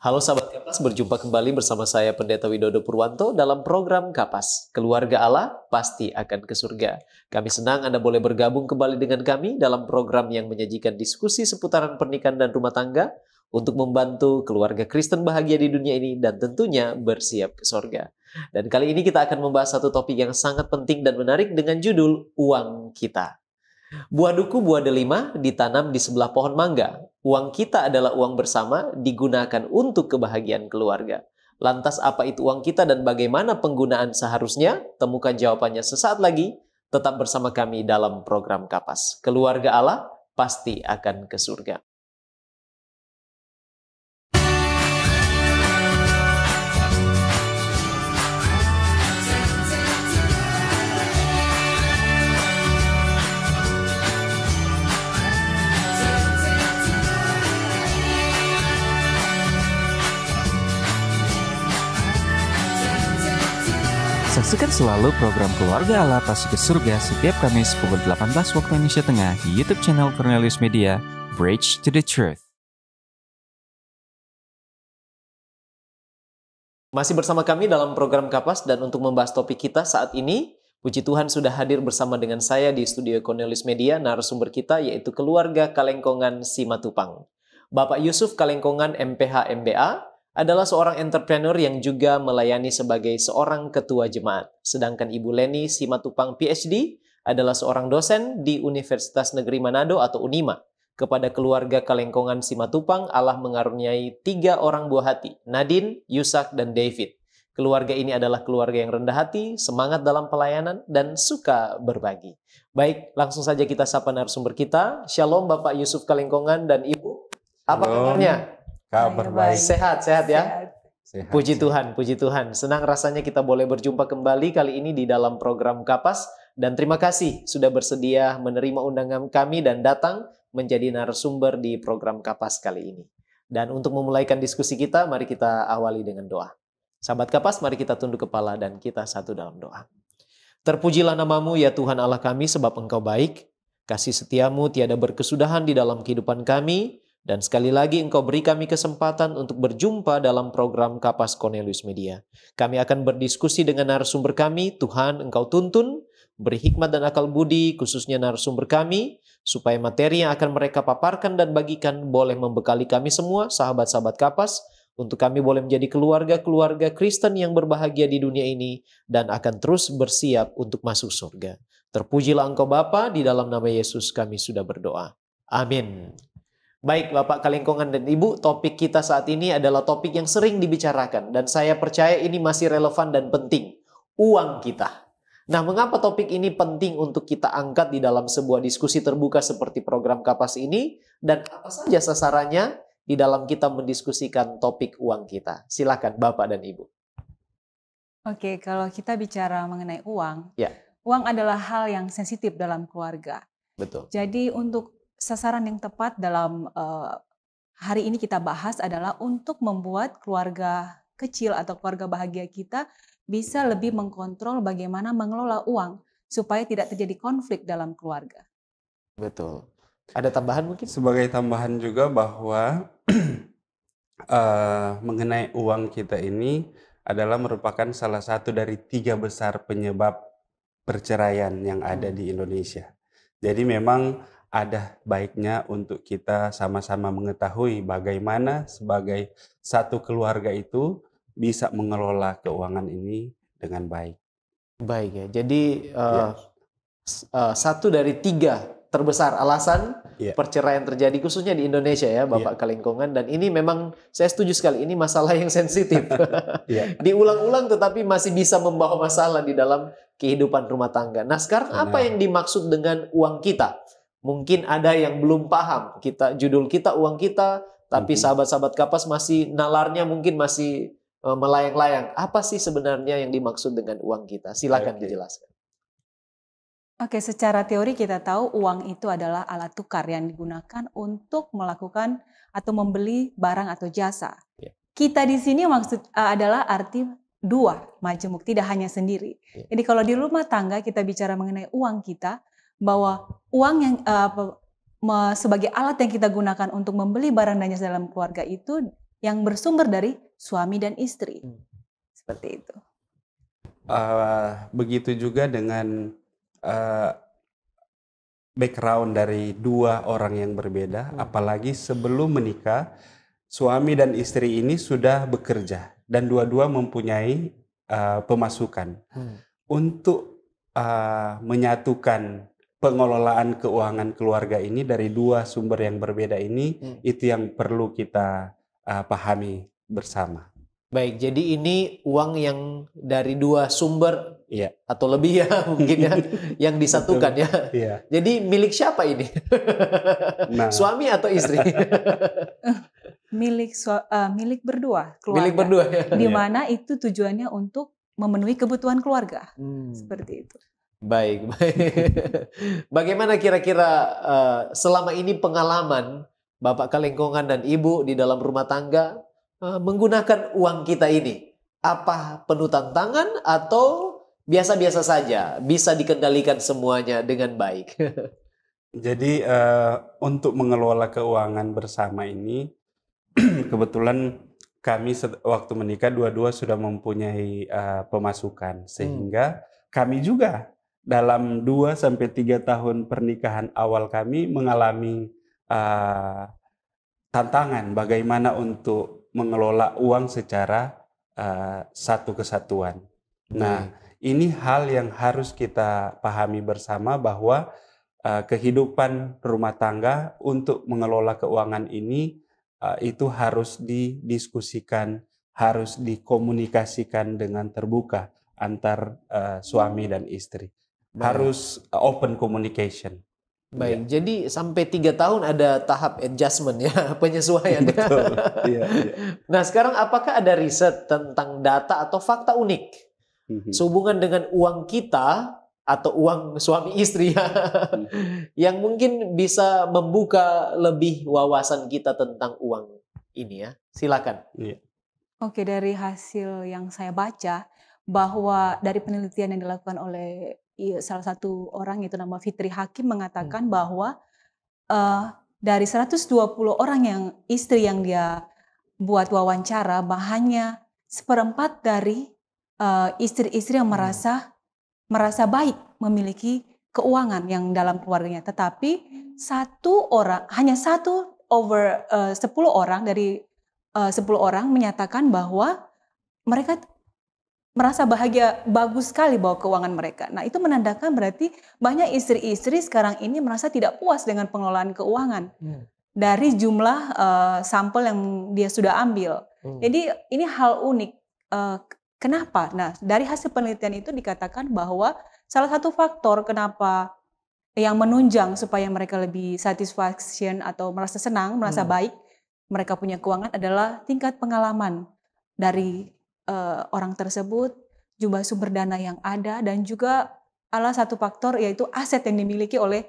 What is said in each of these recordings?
Halo sahabat Kapas, berjumpa kembali bersama saya Pendeta Widodo Purwanto dalam program Kapas. Keluarga Allah pasti akan ke surga. Kami senang Anda boleh bergabung kembali dengan kami dalam program yang menyajikan diskusi seputaran pernikahan dan rumah tangga untuk membantu keluarga Kristen bahagia di dunia ini dan tentunya bersiap ke surga. Dan kali ini kita akan membahas satu topik yang sangat penting dan menarik dengan judul Uang Kita. Buah duku buah delima ditanam di sebelah pohon mangga uang kita adalah uang bersama digunakan untuk kebahagiaan keluarga. Lantas apa itu uang kita dan bagaimana penggunaan seharusnya? Temukan jawabannya sesaat lagi. Tetap bersama kami dalam program Kapas. Keluarga Allah pasti akan ke surga. Saksikan selalu program Keluarga Allah ke Surga setiap Kamis pukul 18 waktu Indonesia Tengah di YouTube channel Cornelius Media, Bridge to the Truth. Masih bersama kami dalam program Kapas dan untuk membahas topik kita saat ini, puji Tuhan sudah hadir bersama dengan saya di studio Cornelius Media, narasumber kita yaitu keluarga Kalengkongan Simatupang. Bapak Yusuf Kalengkongan MPH MBA, adalah seorang entrepreneur yang juga melayani sebagai seorang ketua jemaat. Sedangkan Ibu Leni Simatupang PhD adalah seorang dosen di Universitas Negeri Manado atau UNIMA. Kepada keluarga Kalengkongan Simatupang, Allah mengaruniai tiga orang buah hati, Nadine, Yusak, dan David. Keluarga ini adalah keluarga yang rendah hati, semangat dalam pelayanan, dan suka berbagi. Baik, langsung saja kita sapa narasumber kita. Shalom Bapak Yusuf Kalengkongan dan Ibu. Apa kabarnya? Kabar baik. Sehat, sehat ya. Sehat. Sehat, puji sehat. Tuhan, puji Tuhan. Senang rasanya kita boleh berjumpa kembali kali ini di dalam program Kapas dan terima kasih sudah bersedia menerima undangan kami dan datang menjadi narasumber di program Kapas kali ini. Dan untuk memulaikan diskusi kita, mari kita awali dengan doa. Sahabat Kapas, mari kita tunduk kepala dan kita satu dalam doa. Terpujilah namamu ya Tuhan Allah kami sebab engkau baik. Kasih setiamu tiada berkesudahan di dalam kehidupan kami dan sekali lagi engkau beri kami kesempatan untuk berjumpa dalam program Kapas Cornelius Media. Kami akan berdiskusi dengan narasumber kami, Tuhan engkau tuntun, beri hikmat dan akal budi khususnya narasumber kami, supaya materi yang akan mereka paparkan dan bagikan boleh membekali kami semua, sahabat-sahabat Kapas, untuk kami boleh menjadi keluarga-keluarga Kristen yang berbahagia di dunia ini dan akan terus bersiap untuk masuk surga. Terpujilah engkau Bapa di dalam nama Yesus kami sudah berdoa. Amin. Baik Bapak Kalingkongan dan Ibu, topik kita saat ini adalah topik yang sering dibicarakan dan saya percaya ini masih relevan dan penting. Uang kita. Nah, mengapa topik ini penting untuk kita angkat di dalam sebuah diskusi terbuka seperti program Kapas ini dan apa saja sasarannya di dalam kita mendiskusikan topik uang kita? Silakan Bapak dan Ibu. Oke, kalau kita bicara mengenai uang, ya. uang adalah hal yang sensitif dalam keluarga. Betul. Jadi untuk sasaran yang tepat dalam uh, hari ini kita bahas adalah untuk membuat keluarga kecil atau keluarga bahagia kita bisa lebih mengkontrol bagaimana mengelola uang supaya tidak terjadi konflik dalam keluarga. Betul. Ada tambahan mungkin? Sebagai tambahan juga bahwa uh, mengenai uang kita ini adalah merupakan salah satu dari tiga besar penyebab perceraian yang ada hmm. di Indonesia. Jadi memang ada baiknya untuk kita sama-sama mengetahui bagaimana sebagai satu keluarga itu bisa mengelola keuangan ini dengan baik. Baik ya. Jadi uh, satu dari tiga terbesar alasan yeah. perceraian terjadi khususnya di Indonesia ya Bapak yeah. dan ini memang saya setuju sekali ini masalah yang sensitif yeah. diulang-ulang tetapi masih bisa membawa masalah di dalam kehidupan rumah tangga. Nah sekarang nah. apa yang dimaksud dengan uang kita? Mungkin ada yang belum paham kita judul kita uang kita, tapi mhm. sahabat-sahabat kapas masih nalarnya mungkin masih eh, melayang-layang. Apa sih sebenarnya yang dimaksud dengan uang kita? Silakan okay. dijelaskan. Oke, secara teori kita tahu uang itu adalah alat tukar yang digunakan untuk melakukan atau membeli barang atau jasa. Ya. Kita di sini maksud uh, adalah arti dua majemuk, tidak hanya sendiri. Ya. Jadi kalau di rumah tangga kita bicara mengenai uang kita, bahwa uang yang uh, sebagai alat yang kita gunakan untuk membeli barang dan jasa dalam keluarga itu yang bersumber dari suami dan istri. Hmm. Seperti itu. Uh, begitu juga dengan uh, background dari dua orang yang berbeda, hmm. apalagi sebelum menikah, suami dan istri ini sudah bekerja dan dua-dua mempunyai uh, pemasukan. Hmm. Untuk uh, menyatukan pengelolaan keuangan keluarga ini dari dua sumber yang berbeda ini hmm. itu yang perlu kita uh, pahami bersama. Baik, jadi ini uang yang dari dua sumber ya. atau lebih ya mungkin ya yang disatukan ya. ya. Jadi milik siapa ini? nah. Suami atau istri? milik so, uh, eh, milik berdua keluarga. Milik berdua ya. Di iya. mana ya. itu tujuannya untuk memenuhi kebutuhan keluarga. Hmm. Seperti itu. Baik, baik. Bagaimana kira-kira uh, selama ini pengalaman Bapak Kalengkongan dan Ibu di dalam rumah tangga uh, menggunakan uang kita ini? Apa penuh tantangan atau biasa-biasa saja bisa dikendalikan semuanya dengan baik? Jadi uh, untuk mengelola keuangan bersama ini kebetulan kami waktu menikah dua-dua sudah mempunyai uh, pemasukan hmm. sehingga hmm. kami juga dalam 2 sampai 3 tahun pernikahan awal kami mengalami uh, tantangan bagaimana untuk mengelola uang secara uh, satu kesatuan. Hmm. Nah, ini hal yang harus kita pahami bersama bahwa uh, kehidupan rumah tangga untuk mengelola keuangan ini uh, itu harus didiskusikan, harus dikomunikasikan dengan terbuka antar uh, suami dan istri. Baik. harus uh, open communication. Baik, ya. jadi sampai tiga tahun ada tahap adjustment ya, penyesuaian. Ya. Betul. ya, ya. Nah sekarang apakah ada riset tentang data atau fakta unik mm-hmm. sehubungan dengan uang kita atau uang suami istri ya, mm-hmm. yang mungkin bisa membuka lebih wawasan kita tentang uang ini ya? Silakan. Ya. Oke, dari hasil yang saya baca bahwa dari penelitian yang dilakukan oleh Iya, salah satu orang itu nama Fitri Hakim mengatakan hmm. bahwa uh, dari 120 orang yang istri yang dia buat wawancara bahannya seperempat dari eh, istri-istri uh, yang hmm. merasa merasa baik memiliki keuangan yang dalam keluarganya tetapi satu orang hanya satu over eh, uh, 10 orang dari uh, 10 orang menyatakan bahwa mereka merasa bahagia bagus sekali bahwa keuangan mereka. Nah, itu menandakan berarti banyak istri-istri sekarang ini merasa tidak puas dengan pengelolaan keuangan. Hmm. Dari jumlah uh, sampel yang dia sudah ambil. Hmm. Jadi ini hal unik. Uh, kenapa? Nah, dari hasil penelitian itu dikatakan bahwa salah satu faktor kenapa yang menunjang supaya mereka lebih satisfaction atau merasa senang, merasa hmm. baik mereka punya keuangan adalah tingkat pengalaman dari uh, orang tersebut, jumlah sumber dana yang ada, dan juga salah satu faktor yaitu aset yang dimiliki oleh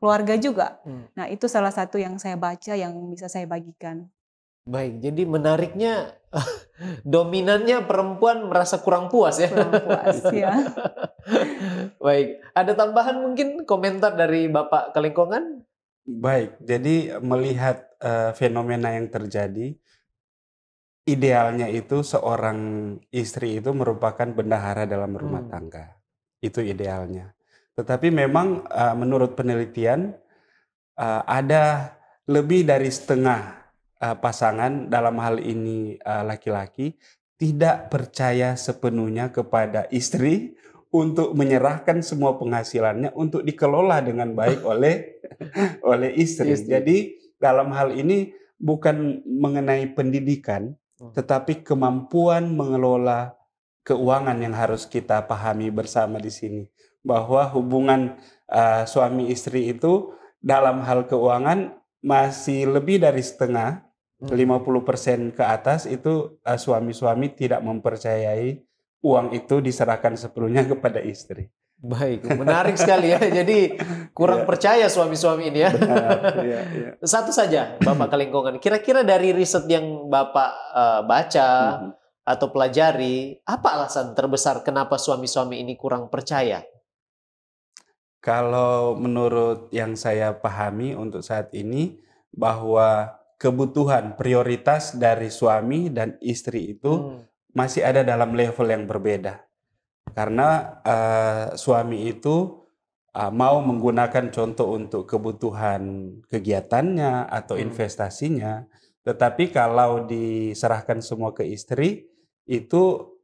keluarga juga. Hmm. Nah itu salah satu yang saya baca yang bisa saya bagikan. Baik, jadi menariknya dominannya perempuan merasa kurang puas ya. Kurang puas ya. Baik, ada tambahan mungkin komentar dari Bapak Kelingkongan? Baik, jadi melihat uh, fenomena yang terjadi, idealnya itu seorang istri itu merupakan bendahara dalam rumah hmm. tangga. Itu idealnya. Tetapi memang uh, menurut penelitian uh, ada lebih dari setengah uh, pasangan dalam hal ini laki-laki uh, tidak percaya sepenuhnya kepada istri untuk menyerahkan semua penghasilannya untuk dikelola dengan baik oleh oleh istri. istri. Jadi dalam hal ini bukan mengenai pendidikan tetapi kemampuan mengelola keuangan yang harus kita pahami bersama di sini bahwa hubungan uh, suami istri itu dalam hal keuangan masih lebih dari setengah 50% hmm. ke atas itu suami eh, suami-suami tidak mempercayai uang itu diserahkan sepenuhnya kepada istri. Baik, menarik sekali ya. Jadi kurang yeah. percaya suami-suami ini ya. Benar, yeah, iya. yeah. Satu saja, Bapak Kelingkungan. Kira-kira dari riset yang Bapak uh, baca mm-hmm. atau pelajari, apa alasan terbesar kenapa suami-suami ini kurang percaya? Kalau menurut yang saya pahami untuk saat ini bahwa kebutuhan prioritas dari suami dan istri itu hmm. masih ada dalam level yang berbeda karena uh, suami itu uh, mau menggunakan contoh untuk kebutuhan kegiatannya atau hmm. investasinya, tetapi kalau diserahkan semua ke istri itu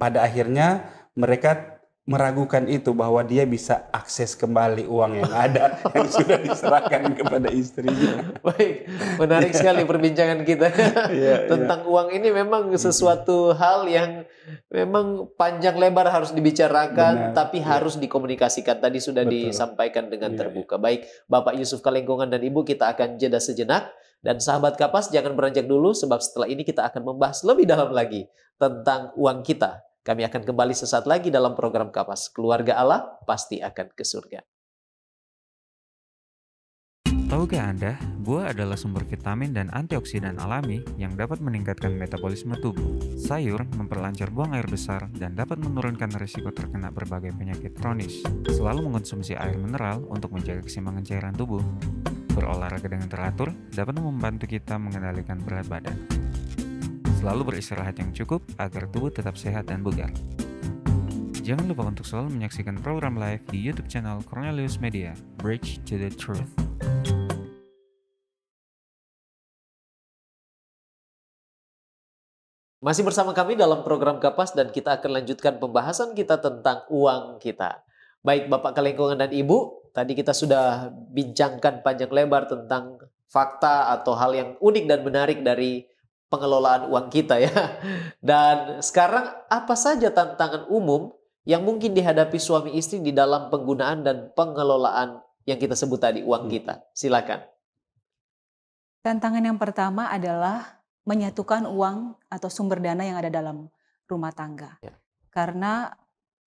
pada akhirnya mereka meragukan itu bahwa dia bisa akses kembali uang yang ada yang sudah diserahkan kepada istrinya. Baik, menarik iya. sekali perbincangan kita yeah, iya. tentang yeah. uang ini memang sesuatu hal yang memang panjang lebar harus dibicarakan, Benar, tapi yeah. harus dikomunikasikan. Tadi sudah Betul. disampaikan dengan iya, terbuka. Baik, Bapak Yusuf Kalengkongan dan Ibu kita akan jeda sejenak dan sahabat kapas jangan beranjak dulu sebab setelah ini kita akan membahas lebih dalam lagi tentang uang kita kami akan kembali sesaat lagi dalam program Kapas. Keluarga Allah pasti akan ke surga. Tahukah Anda, buah adalah sumber vitamin dan antioksidan alami yang dapat meningkatkan metabolisme tubuh. Sayur memperlancar buang air besar dan dapat menurunkan risiko terkena berbagai penyakit kronis. Selalu mengonsumsi air mineral untuk menjaga keseimbangan cairan tubuh. Berolahraga dengan teratur dapat membantu kita mengendalikan berat badan. Selalu beristirahat yang cukup agar tubuh tetap sehat dan bugar. Jangan lupa untuk selalu menyaksikan program live di YouTube channel Cornelius Media, Bridge to the Truth. Masih bersama kami dalam program Kapas dan kita akan lanjutkan pembahasan kita tentang uang kita. Baik Bapak Kelingkungan dan Ibu, tadi kita sudah bincangkan panjang lebar tentang fakta atau hal yang unik dan menarik dari pengelolaan uang kita ya. Dan sekarang apa saja tantangan umum yang mungkin dihadapi suami istri di dalam penggunaan dan pengelolaan yang kita sebut tadi uang hmm. kita? Silakan. Tantangan yang pertama adalah menyatukan uang atau sumber dana yang ada dalam rumah tangga. Ya. Karena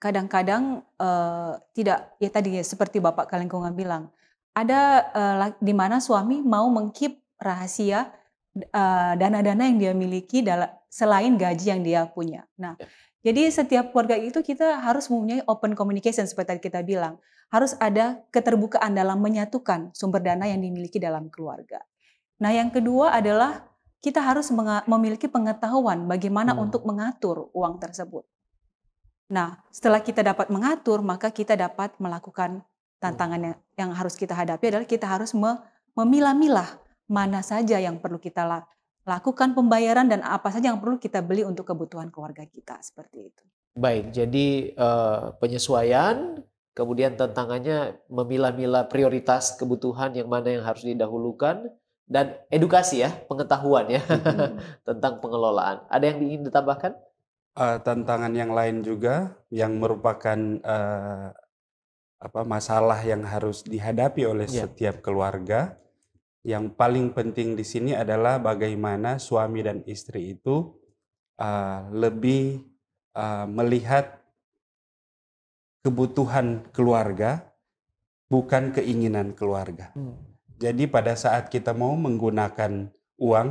kadang-kadang eh, tidak ya tadi seperti Bapak Kalengkungan bilang, ada eh, di mana suami mau mengkip rahasia Eh, dana-dana uh, yang dia miliki dalam selain gaji yang dia punya. Nah, yeah. jadi setiap keluarga itu kita harus mempunyai open communication seperti tadi kita bilang. Harus ada keterbukaan dalam menyatukan sumber dana yang dimiliki dalam keluarga. Nah, yang kedua adalah kita harus memiliki pengetahuan bagaimana hmm. untuk mengatur uang tersebut. Nah, setelah kita dapat mengatur, maka kita dapat melakukan tantangan yang, harus kita hadapi adalah kita harus memilah-milah mana saja yang perlu kita lakukan pembayaran dan apa saja yang perlu kita beli untuk kebutuhan keluarga kita seperti itu. Baik, jadi uh, penyesuaian kemudian tantangannya memilah-milah prioritas kebutuhan yang mana yang harus didahulukan dan edukasi ya, pengetahuan ya hmm. tentang pengelolaan. Ada yang ingin ditambahkan? Uh, tantangan yang lain juga yang merupakan uh, apa masalah yang harus dihadapi oleh yeah. setiap keluarga yang paling penting di sini adalah bagaimana suami dan istri itu uh, lebih uh, melihat kebutuhan keluarga bukan keinginan keluarga. Hmm. Jadi pada saat kita mau menggunakan uang,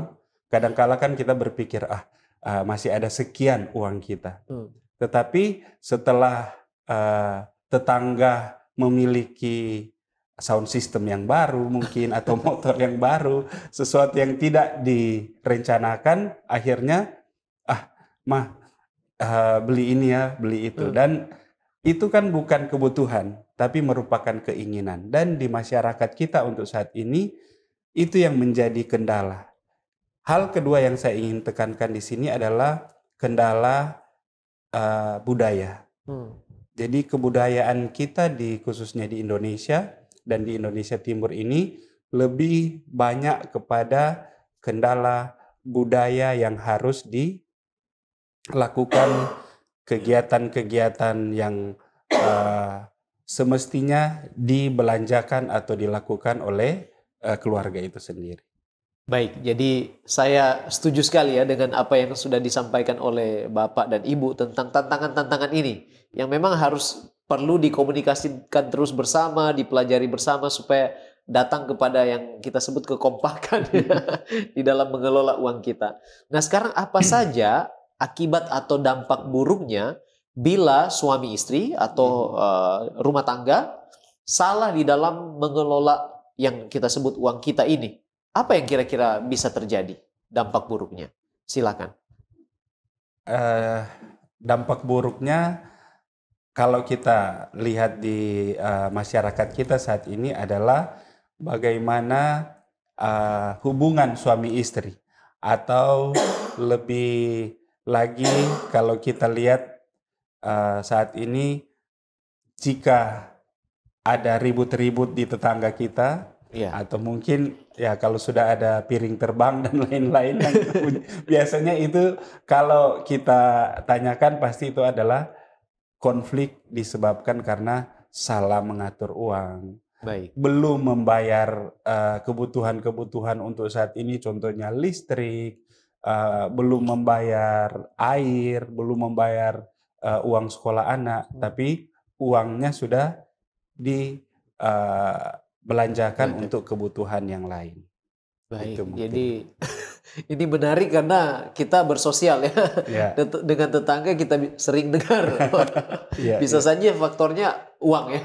kadangkala kan kita berpikir ah uh, masih ada sekian uang kita. Hmm. Tetapi setelah uh, tetangga memiliki sound system yang baru mungkin atau motor yang baru sesuatu yang tidak direncanakan akhirnya ah mah uh, beli ini ya beli itu hmm. dan itu kan bukan kebutuhan tapi merupakan keinginan dan di masyarakat kita untuk saat ini itu yang menjadi kendala hal kedua yang saya ingin tekankan di sini adalah kendala uh, budaya hmm. jadi kebudayaan kita di khususnya di Indonesia dan di Indonesia Timur ini lebih banyak kepada kendala budaya yang harus dilakukan kegiatan-kegiatan yang uh, semestinya dibelanjakan atau dilakukan oleh uh, keluarga itu sendiri. Baik, jadi saya setuju sekali ya dengan apa yang sudah disampaikan oleh Bapak dan Ibu tentang tantangan-tantangan ini yang memang harus perlu dikomunikasikan terus bersama, dipelajari bersama supaya datang kepada yang kita sebut kekompakan di dalam mengelola uang kita. Nah, sekarang apa saja akibat atau dampak buruknya bila suami istri atau uh, rumah tangga salah di dalam mengelola yang kita sebut uang kita ini? Apa yang kira-kira bisa terjadi dampak buruknya? Silakan. Uh, dampak buruknya kalau kita lihat di uh, masyarakat kita saat ini adalah bagaimana uh, hubungan suami istri atau lebih lagi kalau kita lihat uh, saat ini jika ada ribut-ribut di tetangga kita ya. atau mungkin ya kalau sudah ada piring terbang dan lain-lain biasanya itu kalau kita tanyakan pasti itu adalah konflik disebabkan karena salah mengatur uang. Baik. Belum membayar eh, kebutuhan-kebutuhan untuk saat ini contohnya listrik, uh, belum membayar air, belum membayar uh, uang sekolah anak, hmm. tapi uangnya sudah dibelanjakan uh, untuk kebutuhan yang lain. Baik. Jadi Ini menarik karena kita bersosial ya. Yeah. Iya. Dengan tetangga kita sering dengar. yeah, iya. Bisa yeah. saja faktornya uang ya.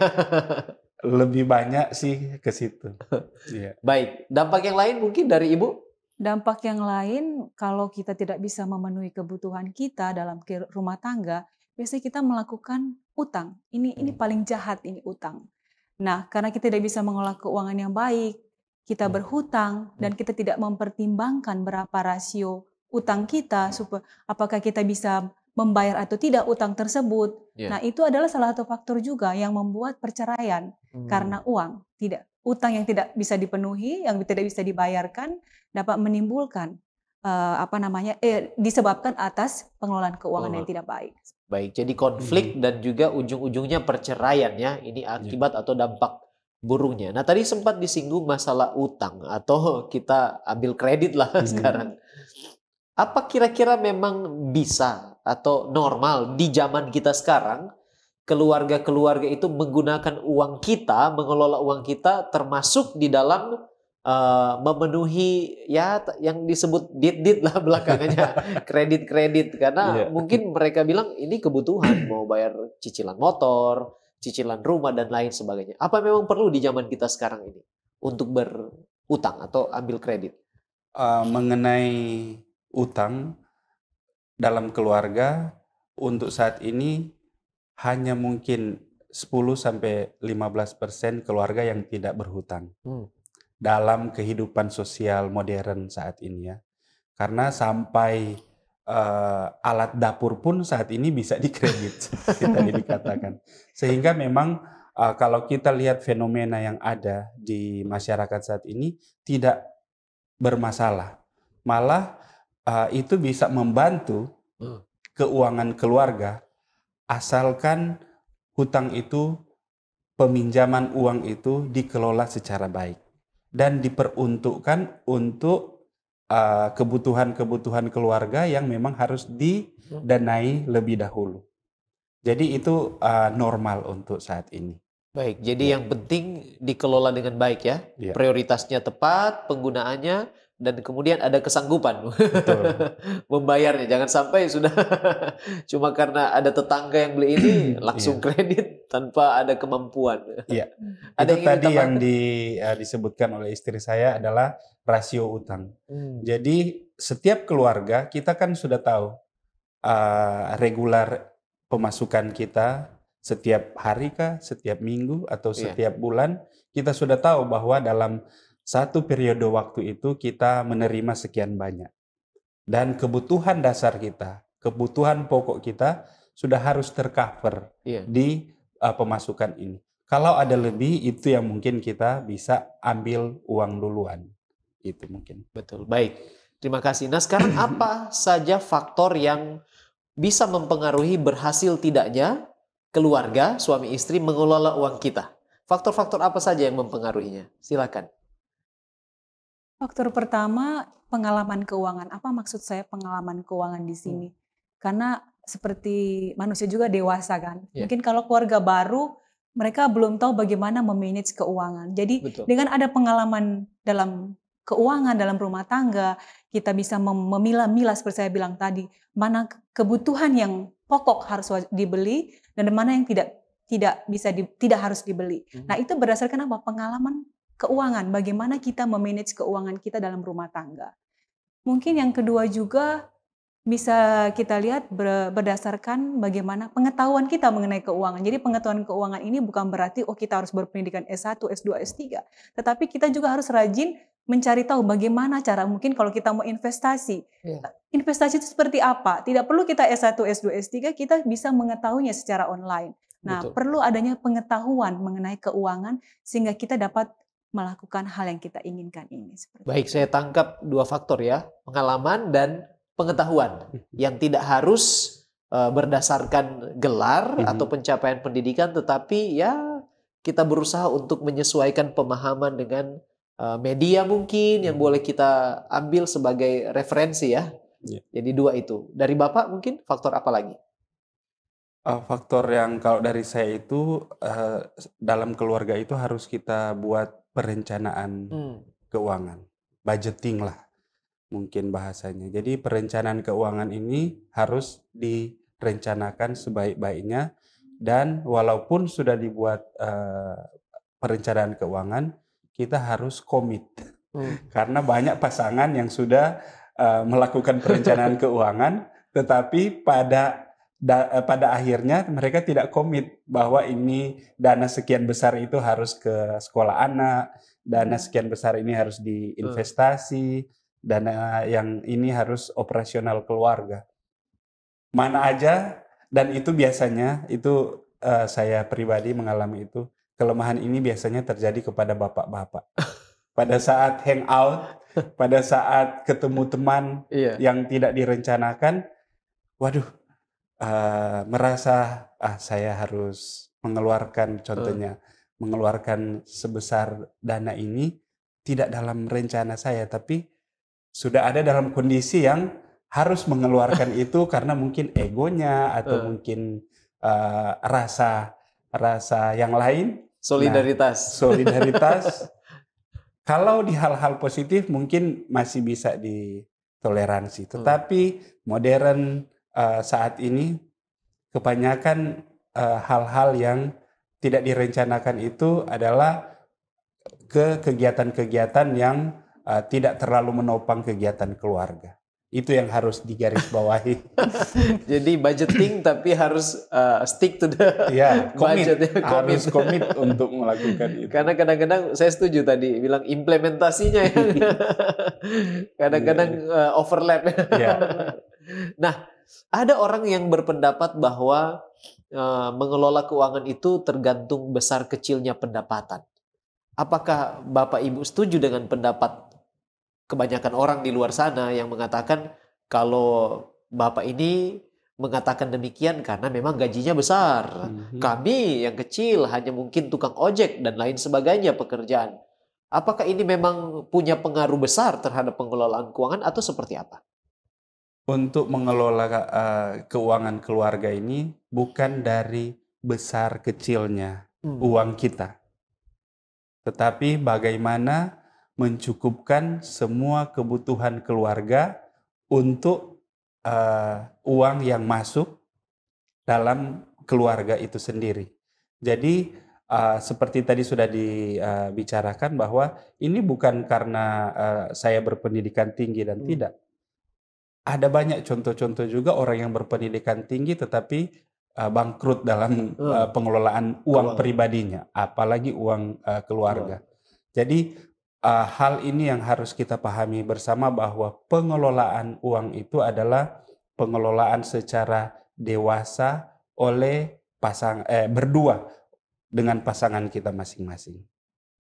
Lebih banyak sih ke situ. yeah. Baik, dampak yang lain mungkin dari Ibu? Dampak yang lain kalau kita tidak bisa memenuhi kebutuhan kita dalam rumah tangga, biasanya kita melakukan utang. Ini ini hmm. paling jahat ini utang. Nah, karena kita tidak bisa mengelola keuangan yang baik, kita hmm. berhutang hmm. dan kita tidak mempertimbangkan berapa rasio utang kita apakah kita bisa membayar atau tidak utang tersebut. Yeah. Nah, itu adalah salah satu faktor juga yang membuat perceraian hmm. karena uang, tidak utang yang tidak bisa dipenuhi, yang tidak bisa dibayarkan dapat menimbulkan uh, apa namanya eh, disebabkan atas pengelolaan keuangan oh. yang tidak baik. Baik, jadi konflik hmm. dan juga ujung-ujungnya perceraian ya. Ini ya. akibat yeah. atau dampak burungnya. Nah tadi sempat disinggung masalah utang atau kita ambil kredit lah hmm. sekarang. Apa kira-kira memang bisa atau normal di zaman kita sekarang keluarga-keluarga itu menggunakan uang kita, mengelola uang kita termasuk di dalam uh, memenuhi ya yang disebut dit-dit lah belakangnya kredit-kredit karena yeah. mungkin mereka bilang ini kebutuhan mau bayar cicilan motor, cicilan rumah dan lain sebagainya. Apa memang perlu di zaman kita sekarang ini untuk berutang atau ambil kredit? Uh, mengenai utang dalam keluarga untuk saat ini hanya mungkin 10 sampai 15% keluarga yang tidak berhutang. Hmm. Dalam kehidupan sosial modern saat ini ya. Karena sampai uh, alat dapur pun saat ini bisa dikredit tadi dikatakan. Sehingga memang uh, kalau kita lihat fenomena yang ada di masyarakat saat ini tidak bermasalah. Malah uh, itu bisa membantu hmm. keuangan keluarga asalkan hutang itu peminjaman uang itu dikelola secara baik dan diperuntukkan untuk Eh, kebutuhan-kebutuhan keluarga yang memang harus didanai lebih dahulu. Jadi itu uh, normal untuk saat ini. Baik, jadi ya. yang penting dikelola dengan baik ya. ya. Prioritasnya tepat, penggunaannya dan kemudian ada kesanggupan Betul. membayarnya. Jangan sampai sudah cuma karena ada tetangga yang beli ini iya. langsung ya. kredit tanpa ada kemampuan. Iya. Ada itu yang tadi yang di, uh, disebutkan oleh istri saya adalah rasio utang. Hmm. Jadi setiap keluarga kita kan sudah tahu uh, regular pemasukan kita setiap hari kah, setiap minggu atau iya. setiap yeah. bulan kita sudah tahu bahwa dalam satu periode waktu itu kita menerima sekian banyak. Dan kebutuhan dasar kita, kebutuhan pokok kita sudah harus tercover yeah. di uh, pemasukan ini. Kalau ada lebih, itu yang mungkin kita bisa ambil uang duluan itu mungkin betul baik terima kasih nah sekarang apa saja faktor yang bisa mempengaruhi berhasil tidaknya keluarga suami istri mengelola uang kita faktor-faktor apa saja yang mempengaruhinya silakan faktor pertama pengalaman keuangan apa maksud saya pengalaman keuangan di sini hmm. karena seperti manusia juga dewasa kan yeah. mungkin kalau keluarga baru mereka belum tahu bagaimana memanage keuangan. Jadi Betul. dengan ada pengalaman dalam keuangan dalam rumah tangga, kita bisa memilah-milah seperti saya bilang tadi, mana kebutuhan yang pokok harus dibeli dan mana yang tidak tidak bisa di, tidak harus dibeli. Hmm. Nah, itu berdasarkan apa? Pengalaman keuangan, bagaimana kita memanage keuangan kita dalam rumah tangga. Mungkin yang kedua juga bisa kita lihat berdasarkan bagaimana pengetahuan kita mengenai keuangan. Jadi pengetahuan keuangan ini bukan berarti oh kita harus berpendidikan S1, S2, S3, tetapi kita juga harus rajin mencari tahu bagaimana cara mungkin kalau kita mau investasi. Yeah. Investasi itu seperti apa? Tidak perlu kita S1, S2, S3, kita bisa mengetahuinya secara online. Nah, Betul. perlu adanya pengetahuan mengenai keuangan sehingga kita dapat melakukan hal yang kita inginkan ini. Seperti Baik, itu. saya tangkap dua faktor ya, pengalaman dan pengetahuan yang tidak harus eh, berdasarkan gelar mm -hmm. atau pencapaian pendidikan, tetapi ya kita berusaha untuk menyesuaikan pemahaman dengan Eh, media mungkin yang hmm. boleh kita ambil sebagai referensi ya. ya. Jadi dua itu. Dari Bapak mungkin faktor apa lagi? Uh, faktor yang kalau dari saya itu uh, dalam keluarga itu harus kita buat perencanaan hmm. keuangan, budgeting lah mungkin bahasanya. Jadi perencanaan keuangan ini harus direncanakan sebaik-baiknya dan walaupun sudah dibuat uh, perencanaan keuangan kita harus komit. Hmm. Karena banyak pasangan yang sudah uh, melakukan perencanaan keuangan, tetapi pada da, eh, pada akhirnya mereka tidak komit bahwa ini dana sekian besar itu harus ke sekolah anak, dana hmm. sekian besar ini harus diinvestasi, dana yang ini harus operasional keluarga. Mana aja dan itu biasanya itu uh, saya pribadi mengalami itu kelemahan ini biasanya terjadi kepada bapak-bapak. Pada saat hangout, pada saat ketemu teman iya. yang tidak direncanakan, waduh, uh, merasa ah saya harus mengeluarkan contohnya, uh. mengeluarkan sebesar dana ini tidak dalam rencana saya, tapi sudah ada dalam kondisi yang harus mengeluarkan itu karena mungkin egonya atau uh. mungkin uh, rasa rasa yang lain Solidaritas. Nah, solidaritas. kalau di hal-hal positif mungkin masih bisa ditoleransi, tetapi hmm. modern uh, saat ini kebanyakan hal eh, hal-hal yang tidak direncanakan itu adalah ke kegiatan-kegiatan yang uh, tidak terlalu menopang kegiatan keluarga. Itu yang harus digarisbawahi. Jadi budgeting tapi harus uh, stick to the ya, budget ya, commit. harus komit untuk melakukan itu. Karena kadang-kadang saya setuju tadi bilang implementasinya ya. kadang-kadang iya. uh, overlap. ya. Nah, ada orang yang berpendapat bahwa uh, mengelola keuangan itu tergantung besar kecilnya pendapatan. Apakah Bapak Ibu setuju dengan pendapat kebanyakan orang di luar sana yang mengatakan kalau bapak ini mengatakan demikian karena memang gajinya besar. Mm-hmm. Kami yang kecil hanya mungkin tukang ojek dan lain sebagainya pekerjaan. Apakah ini memang punya pengaruh besar terhadap pengelolaan keuangan atau seperti apa? Untuk mengelola uh, keuangan keluarga ini bukan dari besar kecilnya hmm. uang kita. Tetapi bagaimana mencukupkan semua kebutuhan keluarga untuk uh, uang yang masuk dalam keluarga itu sendiri. Jadi uh, seperti tadi sudah dibicarakan eh, bahwa ini bukan karena uh, saya berpendidikan tinggi dan hmm. tidak. Ada banyak contoh-contoh juga orang yang berpendidikan tinggi tetapi uh, bangkrut dalam uh, pengelolaan uang keluarga. pribadinya, apalagi uang uh, keluarga. Jadi uh, hal ini yang harus kita pahami bersama bahwa pengelolaan uang itu adalah pengelolaan secara dewasa oleh pasang eh berdua dengan pasangan kita masing-masing.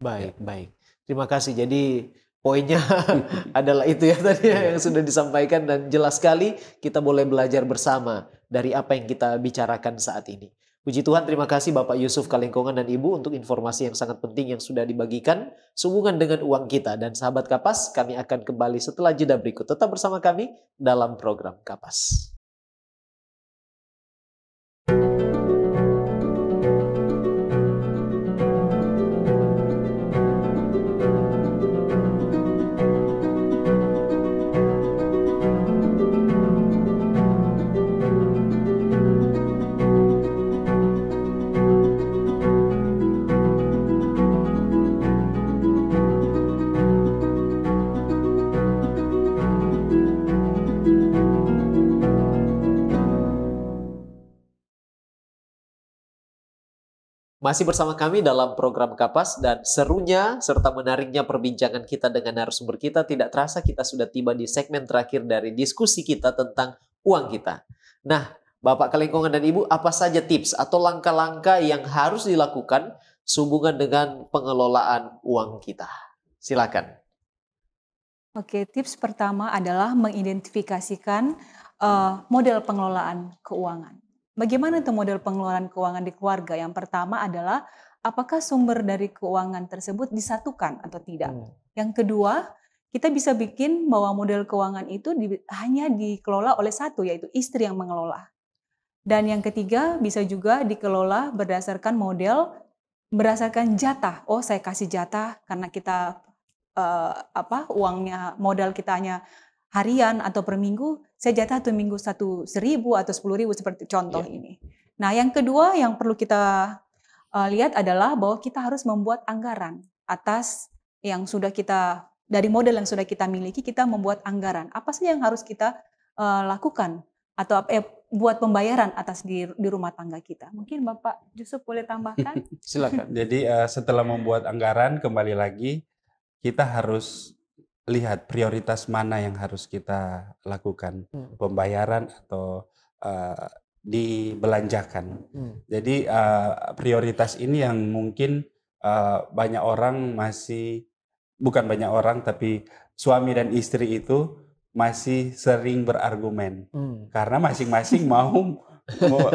Baik, ya. baik. Terima kasih. Jadi poinnya adalah itu ya tadi ya. yang sudah disampaikan dan jelas sekali kita boleh belajar bersama dari apa yang kita bicarakan saat ini. Puji Tuhan, terima kasih Bapak Yusuf Kalengkongan dan Ibu untuk informasi yang sangat penting yang sudah dibagikan sehubungan dengan uang kita. Dan sahabat Kapas, kami akan kembali setelah jeda berikut. Tetap bersama kami dalam program Kapas. Masih bersama kami dalam program Kapas dan serunya serta menariknya perbincangan kita dengan narasumber kita tidak terasa kita sudah tiba di segmen terakhir dari diskusi kita tentang uang kita. Nah, Bapak Kelengkongan dan Ibu, apa saja tips atau langkah-langkah yang harus dilakukan sehubungan dengan pengelolaan uang kita? Silakan. Oke, tips pertama adalah mengidentifikasikan uh, model pengelolaan keuangan. Bagaimana itu model pengeluaran keuangan di keluarga? Yang pertama adalah apakah sumber dari keuangan tersebut disatukan atau tidak. Hmm. Yang kedua, kita bisa bikin bahwa model keuangan itu di, hanya dikelola oleh satu yaitu istri yang mengelola. Dan yang ketiga bisa juga dikelola berdasarkan model berdasarkan jatah. Oh, saya kasih jatah karena kita uh, apa uangnya modal kita hanya harian atau per minggu, saya jatah tuh minggu satu seribu atau sepuluh ribu seperti contoh yeah. ini. Nah, yang kedua yang perlu kita uh, lihat adalah bahwa kita harus membuat anggaran atas yang sudah kita dari model yang sudah kita miliki, kita membuat anggaran. Apa sih yang harus kita uh, lakukan atau eh, buat pembayaran atas di, di rumah tangga kita. Mungkin Bapak Yusuf boleh tambahkan? Silakan. Jadi uh, setelah membuat anggaran kembali lagi kita harus lihat prioritas mana yang harus kita lakukan, hmm. pembayaran atau uh, dibelanjakan. Hmm. Jadi uh, prioritas ini yang mungkin uh, banyak orang masih bukan banyak orang tapi suami dan istri itu masih sering berargumen hmm. karena masing-masing mau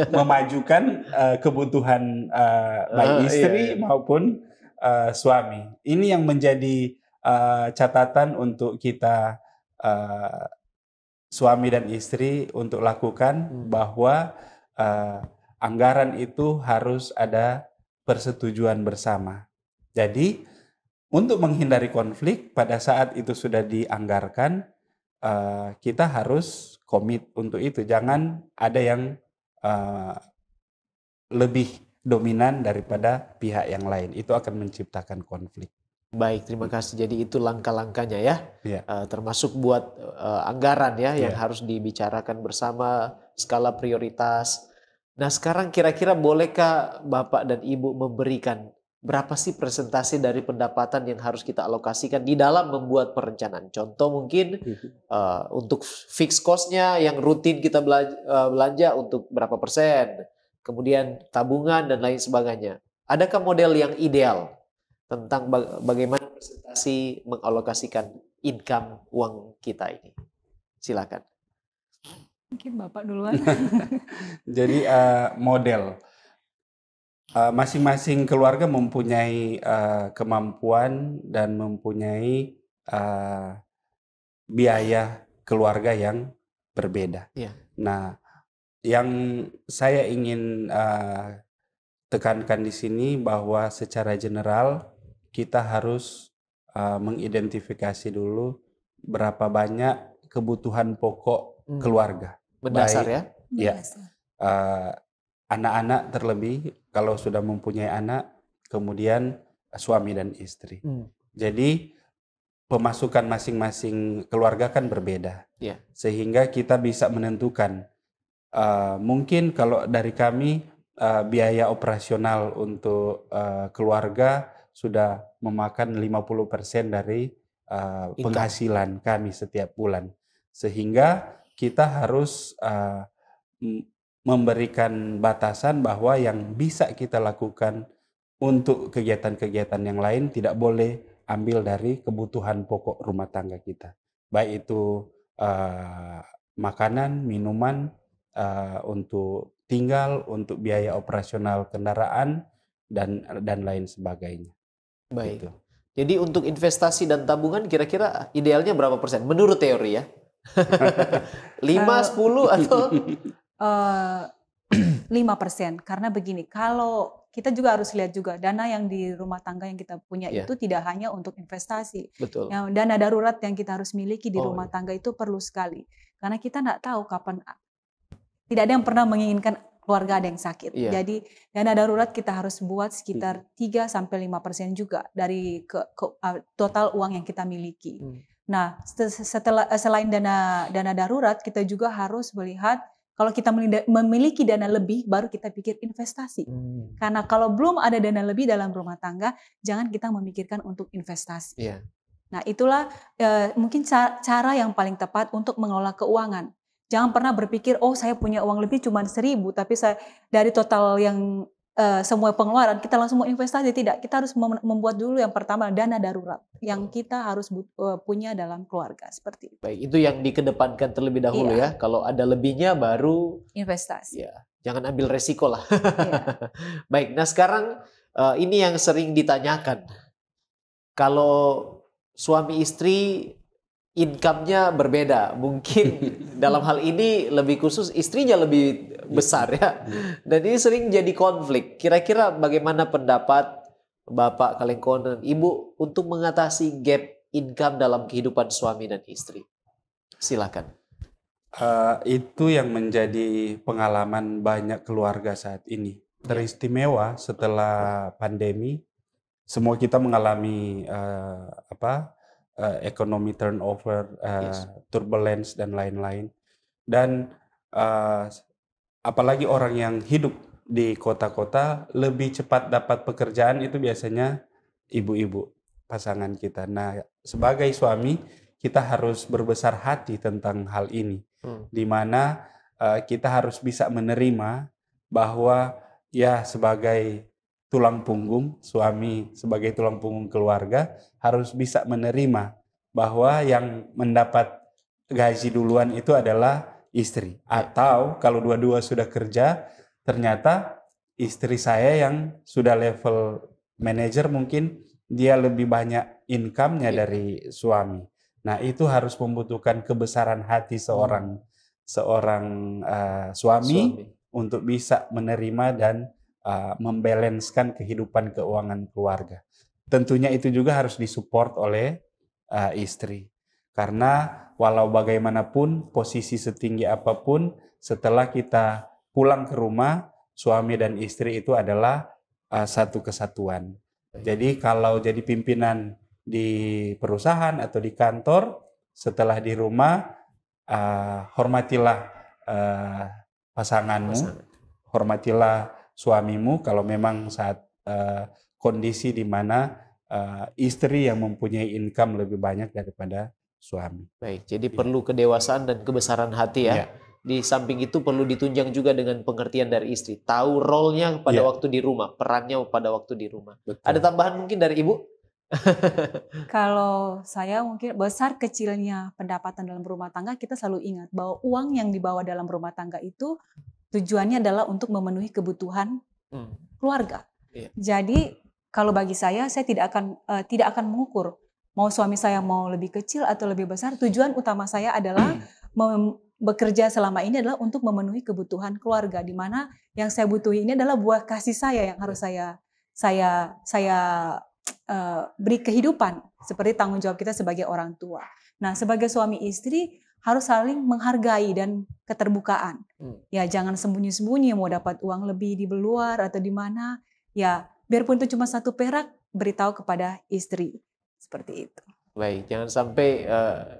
memajukan uh, kebutuhan uh, baik uh, istri iya, iya. maupun uh, suami. Ini yang menjadi Eh, catatan untuk kita uh, suami dan istri untuk lakukan hmm. bahwa uh, anggaran itu harus ada persetujuan bersama. Jadi untuk menghindari konflik pada saat itu sudah dianggarkan uh, kita harus komit untuk itu. Jangan ada yang uh, lebih dominan daripada pihak yang lain. Itu akan menciptakan konflik. Baik, terima iya. kasih. Jadi itu langkah-langkahnya ya, ya. uh, termasuk buat uh, anggaran ya yang iya. harus dibicarakan bersama skala prioritas. Nah sekarang kira-kira bolehkah Bapak dan Ibu memberikan berapa sih presentasi dari pendapatan yang harus kita alokasikan di dalam membuat perencanaan? Contoh mungkin uh, untuk fix cost-nya yang rutin kita belanja, uh, belanja untuk berapa persen, kemudian tabungan dan lain sebagainya. Adakah model yang ideal? tentang bagaimana presentasi mengalokasikan income uang kita ini. Silakan. Mungkin Bapak duluan. Jadi uh, model eh, masing-masing uh, keluarga mempunyai uh, kemampuan dan mempunyai uh, biaya keluarga yang berbeda. Yeah. Nah, yang saya ingin uh, tekankan di sini bahwa secara general kita harus uh, mengidentifikasi dulu berapa banyak kebutuhan pokok hmm. keluarga. Berdasar ya? Ya. anak anak-anak terlebih kalau sudah mempunyai anak, kemudian suami dan istri. Hmm. Jadi pemasukan masing-masing keluarga kan berbeda, Ya. sehingga kita bisa menentukan uh, mungkin kalau dari kami uh, biaya operasional untuk uh, keluarga sudah memakan 50% dari uh, penghasilan kami setiap bulan. Sehingga kita harus uh, memberikan batasan bahwa yang bisa kita lakukan untuk kegiatan-kegiatan yang lain tidak boleh ambil dari kebutuhan pokok rumah tangga kita. Baik itu uh, makanan, minuman, uh, untuk tinggal, untuk biaya operasional kendaraan, dan dan lain sebagainya. Baik. Gitu. Jadi untuk investasi dan tabungan kira-kira idealnya berapa persen menurut teori ya? 5, 10 atau eh, lima 5 persen karena begini kalau kita juga harus lihat juga dana yang di rumah tangga yang kita punya yeah. itu tidak hanya untuk investasi. Betul. Yang dana darurat yang kita harus miliki di oh, rumah iya. tangga itu perlu sekali karena kita tidak tahu kapan tidak ada yang pernah menginginkan keluarga ada yang sakit. Yeah. Jadi dana darurat kita harus buat sekitar 3 sampai 5% juga dari ke, ke, uh, total uang yang kita miliki. Hmm. Nah, setelah eh, selain dana dana darurat kita juga harus melihat kalau kita memiliki dana lebih baru kita pikir investasi. Hmm. Karena kalau belum ada dana lebih dalam rumah tangga, jangan kita memikirkan untuk investasi. Yeah. Nah, itulah eh, mungkin cara, cara yang paling tepat untuk mengelola keuangan. Jangan pernah berpikir, oh saya punya uang lebih cuma seribu, tapi saya dari total yang uh, semua pengeluaran kita langsung mau investasi tidak. Kita harus membuat dulu yang pertama dana darurat yang kita harus uh, punya dalam keluarga seperti itu. Baik, itu yang dikedepankan terlebih dahulu iya. ya. Kalau ada lebihnya baru investasi. Ya, jangan ambil resiko lah. Iya. Baik, nah sekarang uh, ini yang sering ditanyakan. Kalau suami istri income-nya berbeda. Mungkin dalam hal ini lebih khusus istrinya lebih besar ya. Dan ini sering jadi konflik. Kira-kira bagaimana pendapat Bapak kalengkon dan Ibu untuk mengatasi gap income dalam kehidupan suami dan istri? Silakan. Uh, itu yang menjadi pengalaman banyak keluarga saat ini. Teristimewa setelah pandemi, semua kita mengalami uh, apa uh, eh, ekonomi turnover, uh, yes. turbulence dan lain-lain. Dan uh, apalagi orang yang hidup di kota-kota lebih cepat dapat pekerjaan itu biasanya ibu-ibu pasangan kita. Nah, sebagai suami kita harus berbesar hati tentang hal ini, hmm. di mana uh, kita harus bisa menerima bahwa ya sebagai tulang punggung suami sebagai tulang punggung keluarga harus bisa menerima bahwa yang mendapat gaji duluan itu adalah istri atau kalau dua-dua sudah kerja ternyata istri saya yang sudah level manager mungkin dia lebih banyak income-nya iya. dari suami. Nah, itu harus membutuhkan kebesaran hati seorang hmm. seorang uh, suami, suami untuk bisa menerima dan uh, eh, membalanskan kehidupan keuangan keluarga. Tentunya itu juga harus disupport oleh uh, istri. Karena walau bagaimanapun posisi setinggi apapun setelah kita pulang ke rumah suami dan istri itu adalah uh, satu kesatuan. Jadi kalau jadi pimpinan di perusahaan atau di kantor setelah di rumah uh, hormatilah uh, pasanganmu, hormatilah suamimu kalau memang saat uh, kondisi di mana uh, istri yang mempunyai income lebih banyak daripada suami. Baik, jadi ya. perlu kedewasaan dan kebesaran hati ya. ya. Di samping itu perlu ditunjang juga dengan pengertian dari istri. Tahu role-nya pada ya. waktu di rumah, perannya pada waktu di rumah. Betul. Ada tambahan mungkin dari Ibu? Kalau saya mungkin besar kecilnya pendapatan dalam rumah tangga kita selalu ingat bahwa uang yang dibawa dalam rumah tangga itu Tujuannya adalah untuk memenuhi kebutuhan hmm. keluarga. Yeah. Jadi kalau bagi saya, saya tidak akan uh, tidak akan mengukur mau suami saya mau lebih kecil atau lebih besar. Tujuan utama saya adalah hmm. mem- bekerja selama ini adalah untuk memenuhi kebutuhan keluarga. Di mana yang saya butuhi ini adalah buah kasih saya yang harus iya. saya saya saya uh, beri kehidupan seperti tanggung jawab kita sebagai orang tua. Nah, sebagai suami istri harus saling menghargai dan keterbukaan. Hmm. Ya jangan sembunyi-sembunyi mau dapat uang lebih di luar atau di mana. Ya biarpun itu cuma satu perak beritahu kepada istri seperti itu. Baik, jangan sampai uh,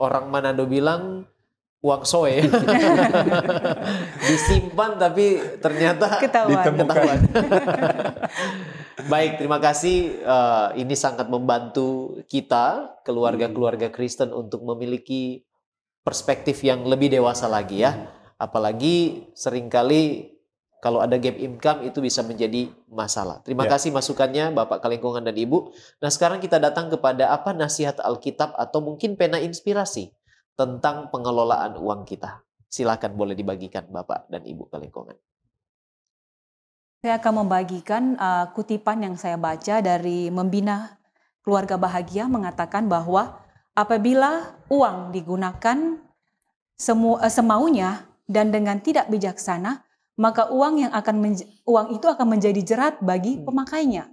orang Manado bilang uang soe disimpan tapi ternyata ketahuan. ketahuan. Baik, terima kasih. Uh, ini sangat membantu kita keluarga-keluarga hmm. Kristen untuk memiliki perspektif yang lebih dewasa lagi ya. Apalagi seringkali kalau ada gap income itu bisa menjadi masalah. Terima ya. kasih masukannya Bapak Kalengkungan dan Ibu. Nah sekarang kita datang kepada apa nasihat Alkitab atau mungkin pena inspirasi tentang pengelolaan uang kita. Silakan boleh dibagikan Bapak dan Ibu Kalengkungan. Saya akan membagikan uh, kutipan yang saya baca dari Membina Keluarga Bahagia mengatakan bahwa apabila uang digunakan semu, eh, semaunya dan dengan tidak bijaksana, maka uang yang akan uang itu akan menjadi jerat bagi hmm. pemakainya.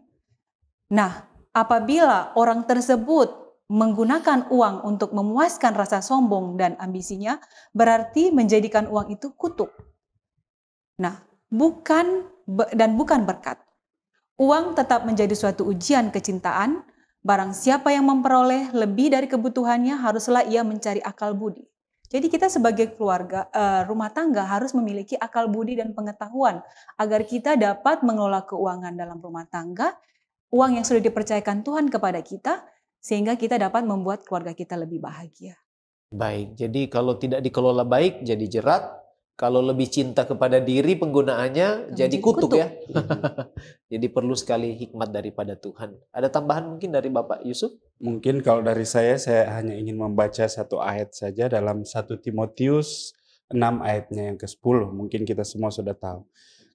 Nah, apabila orang tersebut menggunakan uang untuk memuaskan rasa sombong dan ambisinya, berarti menjadikan uang itu kutuk. Nah, bukan dan bukan berkat. Uang tetap menjadi suatu ujian kecintaan, Barang siapa yang memperoleh lebih dari kebutuhannya, haruslah ia mencari akal budi. Jadi kita sebagai keluarga eh, rumah tangga harus memiliki akal budi dan pengetahuan agar kita dapat mengelola keuangan dalam rumah tangga, uang yang sudah dipercayakan Tuhan kepada kita sehingga kita dapat membuat keluarga kita lebih bahagia. Baik, jadi kalau tidak dikelola baik jadi jerat, kalau lebih cinta kepada diri penggunaannya jadi, jadi kutuk, kutuk ya. jadi perlu sekali hikmat daripada Tuhan. Ada tambahan mungkin dari Bapak Yusuf? Mungkin kalau dari saya saya hanya ingin membaca satu ayat saja dalam 1 Timotius 6 ayatnya yang ke-10. Mungkin kita semua sudah tahu.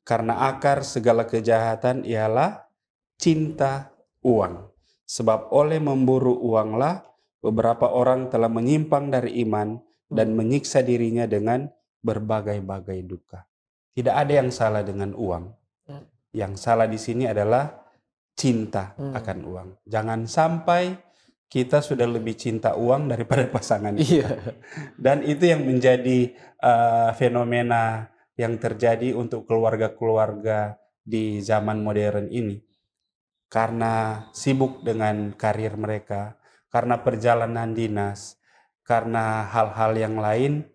Karena akar segala kejahatan ialah cinta uang. Sebab oleh memburu uanglah beberapa orang telah menyimpang dari iman dan menyiksa dirinya dengan berbagai-bagai duka. Tidak ada yang salah dengan uang. Yang salah di sini adalah cinta hmm. akan uang. Jangan sampai kita sudah lebih cinta uang daripada pasangan kita. Yeah. Dan itu yang menjadi uh, fenomena yang terjadi untuk keluarga-keluarga di zaman modern ini. Karena sibuk dengan karir mereka, karena perjalanan dinas, karena hal-hal yang lain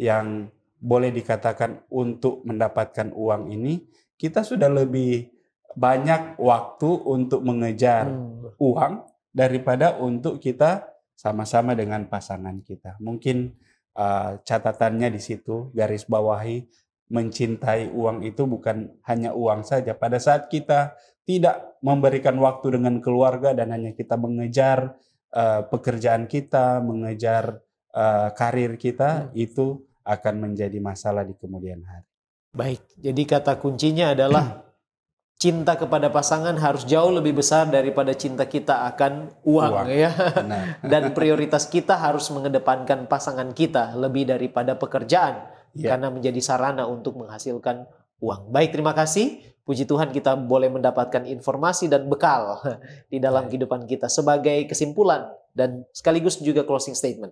yang boleh dikatakan untuk mendapatkan uang ini kita sudah lebih banyak waktu untuk mengejar hmm. uang daripada untuk kita sama-sama dengan pasangan kita. Mungkin uh, catatannya di situ garis bawahi mencintai uang itu bukan hanya uang saja. Pada saat kita tidak memberikan waktu dengan keluarga dan hanya kita mengejar uh, pekerjaan kita, mengejar uh, karir kita, hmm. itu akan menjadi masalah di kemudian hari. Baik, jadi kata kuncinya adalah cinta kepada pasangan harus jauh lebih besar daripada cinta kita akan uang, uang. ya. Dan prioritas kita harus mengedepankan pasangan kita lebih daripada pekerjaan ya. karena menjadi sarana untuk menghasilkan uang. Baik, terima kasih. Puji Tuhan kita boleh mendapatkan informasi dan bekal di dalam kehidupan kita sebagai kesimpulan dan sekaligus juga closing statement.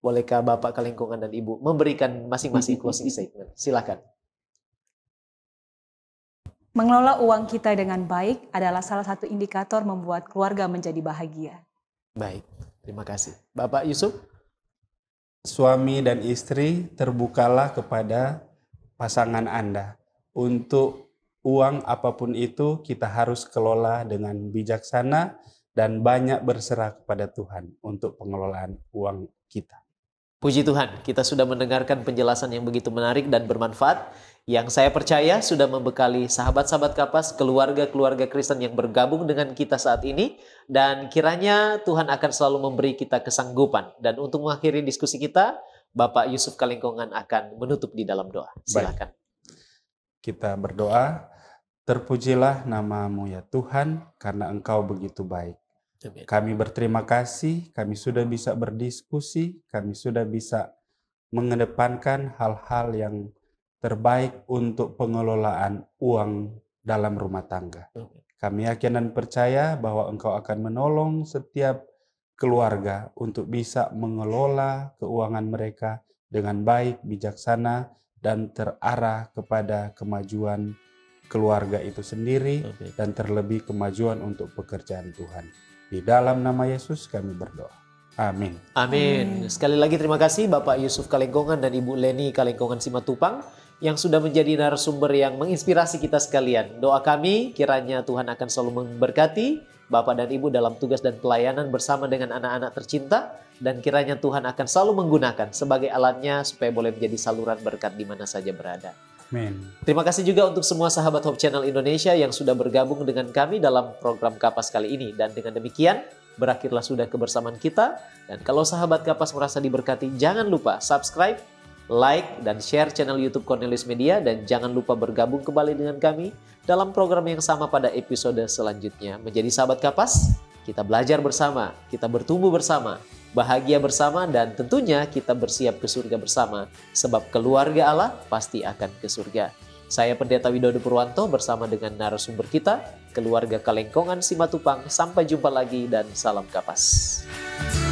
Bolehkah Bapak ke lingkungan dan Ibu memberikan masing-masing closing statement? Silakan. Mengelola uang kita dengan baik adalah salah satu indikator membuat keluarga menjadi bahagia. Baik, terima kasih. Bapak Yusuf? Suami dan istri terbukalah kepada pasangan Anda. Untuk uang apapun itu kita harus kelola dengan bijaksana dan banyak berserah kepada Tuhan untuk pengelolaan uang kita. Puji Tuhan, kita sudah mendengarkan penjelasan yang begitu menarik dan bermanfaat yang saya percaya sudah membekali sahabat-sahabat kapas, keluarga-keluarga Kristen yang bergabung dengan kita saat ini dan kiranya Tuhan akan selalu memberi kita kesanggupan. Dan untuk mengakhiri diskusi kita, Bapak Yusuf Kalingkongan akan menutup di dalam doa. Silakan. Kita berdoa, terpujilah namamu ya Tuhan karena engkau begitu baik. Kami berterima kasih, kami sudah bisa berdiskusi, kami sudah bisa mengedepankan hal-hal yang terbaik untuk pengelolaan uang dalam rumah tangga. Kami yakin dan percaya bahwa Engkau akan menolong setiap keluarga untuk bisa mengelola keuangan mereka dengan baik, bijaksana, dan terarah kepada kemajuan keluarga itu sendiri, dan terlebih kemajuan untuk pekerjaan Tuhan. Di dalam nama Yesus kami berdoa. Amin. Amin. Sekali lagi terima kasih Bapak Yusuf Kalengkongan dan Ibu Leni Kalengkongan Simatupang yang sudah menjadi narasumber yang menginspirasi kita sekalian. Doa kami kiranya Tuhan akan selalu memberkati Bapak dan Ibu dalam tugas dan pelayanan bersama dengan anak-anak tercinta dan kiranya Tuhan akan selalu menggunakan sebagai alatnya supaya boleh menjadi saluran berkat di mana saja berada. Amen. Terima kasih juga untuk semua sahabat Hope Channel Indonesia yang sudah bergabung dengan kami dalam program Kapas kali ini. Dan dengan demikian, berakhirlah sudah kebersamaan kita. Dan kalau sahabat Kapas merasa diberkati, jangan lupa subscribe, like, dan share channel YouTube Cornelius Media. Dan jangan lupa bergabung kembali dengan kami dalam program yang sama pada episode selanjutnya. Menjadi sahabat Kapas, kita belajar bersama, kita bertumbuh bersama, bahagia bersama, dan tentunya kita bersiap ke surga bersama. Sebab keluarga Allah pasti akan ke surga. Saya Pendeta Widodo Purwanto bersama dengan narasumber kita, keluarga Kalengkongan Simatupang. Sampai jumpa lagi dan salam kapas.